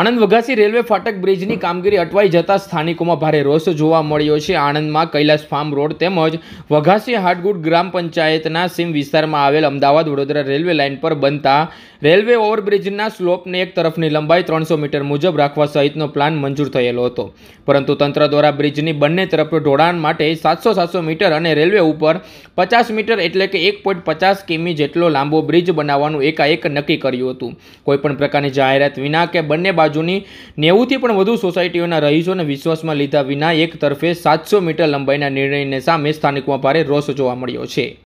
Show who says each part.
Speaker 1: Anand વઘાસી railway ફાટક બ્રિજની કામગીરી અટવાઈ જતાં સ્થાનિકોમાં ભારે રોષ જોવા મળ્યો છે આણંદમાં કૈલાસ ફાર્મ રોડ તેમજ વઘાસી હાટગુડ ગ્રામ પંચાયતના સીમ વિસ્તારમાં આવેલ અમદાવાદ વડોદરા રેલવે લાઇન પર બનતા રેલવે ઓવરબ્રિજના સ્લોપને એક તરફની લંબાઈ ત્રણસો મીટર મુજબ રાખવા સહિતનો પ્લાન મંજૂર થયેલો હતો પરંતુ તંત્ર દ્વારા બ્રિજની બંને તરફ ઢોળાણ માટે સાતસો સાતસો મીટર અને રેલવે ઉપર પચાસ મીટર એટલે કે એક પોઈન્ટ પચાસ કિમી જેટલો લાંબો બ્રિજ બનાવવાનું એકાએક નક્કી કર્યું હતું કોઈપણ પ્રકારની જાહેરાત વિના કે બંને બાજુની નેવુંથી પણ વધુ સોસાયટીઓના રહીશોને વિશ્વાસમાં લીધા વિના એક તરફે સાતસો મીટર લંબાઈના નિર્ણયને સામે સ્થાનિકોમાં ભારે રોષ જોવા મળ્યો છે